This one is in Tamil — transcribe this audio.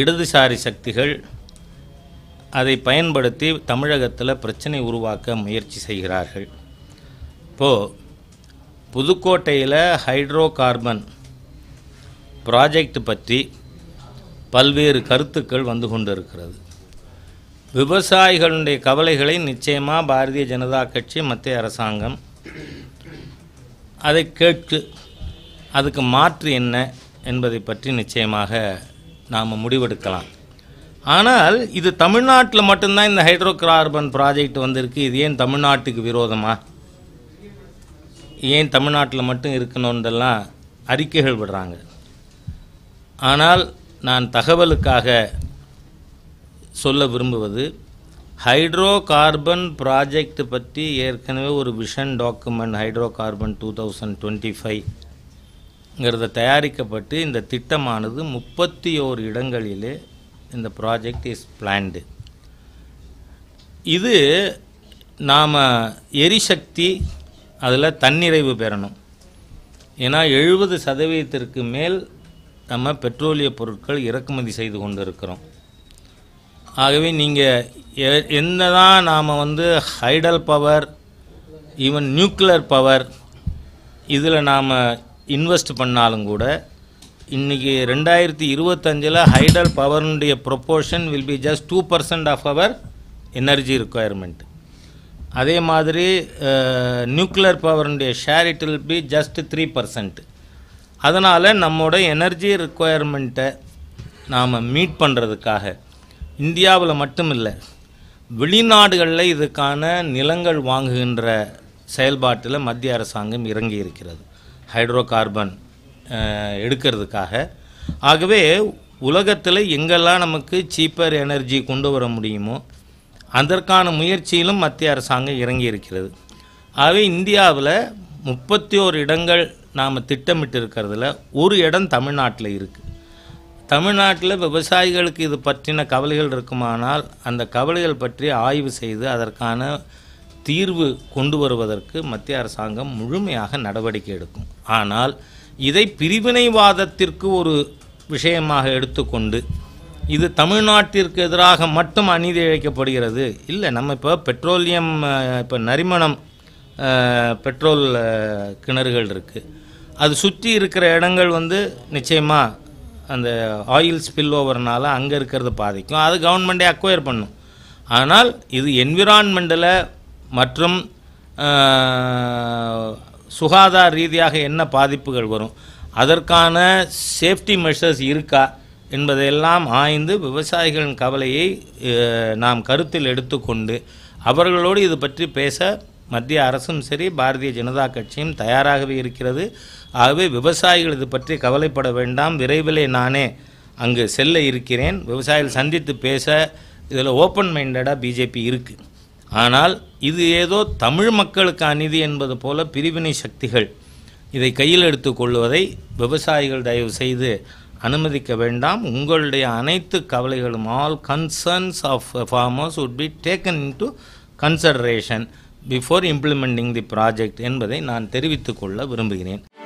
இடதுசாரி சக்திகள் அதை பயன்படுத்தி தமிழகத்தில் பிரச்சனை உருவாக்க முயற்சி செய்கிறார்கள் இப்போது புதுக்கோட்டையில் ஹைட்ரோ கார்பன் ப்ராஜெக்ட் பற்றி பல்வேறு கருத்துக்கள் வந்து கொண்டிருக்கிறது விவசாயிகளுடைய கவலைகளை நிச்சயமாக பாரதிய ஜனதா கட்சி மத்திய அரசாங்கம் அதை கேட்டு அதுக்கு மாற்று என்ன என்பதை பற்றி நிச்சயமாக நாம் முடிவெடுக்கலாம் ஆனால் இது தமிழ்நாட்டில் மட்டும்தான் இந்த ஹைட்ரோ கார்பன் ப்ராஜெக்ட் வந்திருக்கு இது ஏன் தமிழ்நாட்டுக்கு விரோதமாக ஏன் தமிழ்நாட்டில் மட்டும் இருக்கணுன்றெல்லாம் அறிக்கைகள் விடுறாங்க ஆனால் நான் தகவலுக்காக சொல்ல விரும்புவது ஹைட்ரோ கார்பன் ப்ராஜெக்ட் பற்றி ஏற்கனவே ஒரு vision document hydro carbon two thousand twenty five ங்கிறத தயாரிக்கப்பட்டு இந்த திட்டமானது முப்பத்தி ஓரு இடங்களிலே இந்த ப்ராஜெக்ட் இஸ் பிளான்டு இது நாம் எரிசக்தி அதில் தன்னிறைவு பெறணும் ஏன்னா எழுபது சதவீதத்திற்கு மேல் நம்ம பெட்ரோலிய பொருட்கள் இறக்குமதி செய்து கொண்டிருக்கிறோம் ஆகவே நீங்கள் என்ன தான் நாம் வந்து hydel power even nuclear power இதில் நாம் இன்வெஸ்ட் பண்ணாலும் கூட இன்றைக்கி ரெண்டாயிரத்தி இருபத்தஞ்சில் ஹைடல் பவர்னுடைய proportion will be just two percent of our energy requirement அதே மாதிரி நியூக்ளியர் பவர்னுடைய share it will be just three percent அதனால் நம்மோட எனர்ஜி ரிக்குவயர்மெண்ட்டை நாம் மீட் பண்ணுறதுக்காக இந்தியாவில் மட்டும் இல்லை வெளிநாடுகளில் இதுக்கான நிலங்கள் வாங்குகின்ற செயல்பாட்டில் மத்திய அரசாங்கம் இறங்கி இருக்கிறது ஹைட்ரோ கார்பன் எடுக்கிறதுக்காக ஆகவே உலகத்தில் எங்கெல்லாம் நமக்கு சீப்பர் எனர்ஜி கொண்டு வர முடியுமோ அதற்கான முயற்சியிலும் மத்திய அரசாங்கம் இறங்கி இருக்கிறது ஆகவே இந்தியாவில் முப்பத்தி ஓரு இடங்கள் நாம் திட்டமிட்டு இருக்கிறதுல ஒரு இடம் தமிழ்நாட்டில் இருக்குது தமிழ்நாட்டில் விவசாயிகளுக்கு இது பற்றின கவலைகள் இருக்குமானால் அந்த கவலைகள் பற்றி ஆய்வு செய்து அதற்கான தீர்வு கொண்டு வருவதற்கு மத்திய அரசாங்கம் முழுமையாக நடவடிக்கை எடுக்கும் ஆனால் இதை பிரிவினைவாதத்திற்கு ஒரு விஷயமாக எடுத்துக்கொண்டு இது தமிழ்நாட்டிற்கு எதிராக மட்டும் அநீதி இழைக்கப்படுகிறது இல்லை நம்ம இப்போ பெட்ரோலியம் இப்போ நரிமணம் பெட்ரோல் கிணறுகள் இருக்குது அது சுற்றி இருக்கிற இடங்கள் வந்து நிச்சயமாக அந்த ஆயில் ஸ்பில் ஓவர்னால் அங்கே இருக்கிறது பாதிக்கும் அது கவர்மெண்ட்டே அக்வயர் பண்ணும் ஆனால் இது என்விரான்மெண்ட்டில் மற்றும் சுகாதார ரீதியாக என்ன பாதிப்புகள் வரும் அதற்கான சேஃப்டி மெஷர்ஸ் இருக்கா என்பதையெல்லாம் ஆய்ந்து விவசாயிகளின் கவலையை நாம் கருத்தில் எடுத்துக்கொண்டு அவர்களோடு இது பற்றி பேச மத்திய அரசும் சரி பாரதிய ஜனதா கட்சியும் தயாராகவே இருக்கிறது ஆகவே விவசாயிகள் இது பற்றி கவலைப்பட வேண்டாம் விரைவிலே நானே அங்கு செல்ல இருக்கிறேன் விவசாயிகள் சந்தித்து பேச இதில் ஓப்பன் மைண்டடாக பிஜேபி இருக்குது ஆனால் இது ஏதோ தமிழ் மக்களுக்கு அநீதி என்பது போல பிரிவினை சக்திகள் இதை கையில் எடுத்துக்கொள்வதை விவசாயிகள் தயவு செய்து அனுமதிக்க வேண்டாம் உங்களுடைய அனைத்து கவலைகளும் all concerns of farmers would be taken into consideration before implementing the project என்பதை நான் தெரிவித்துக்கொள்ள விரும்புகிறேன்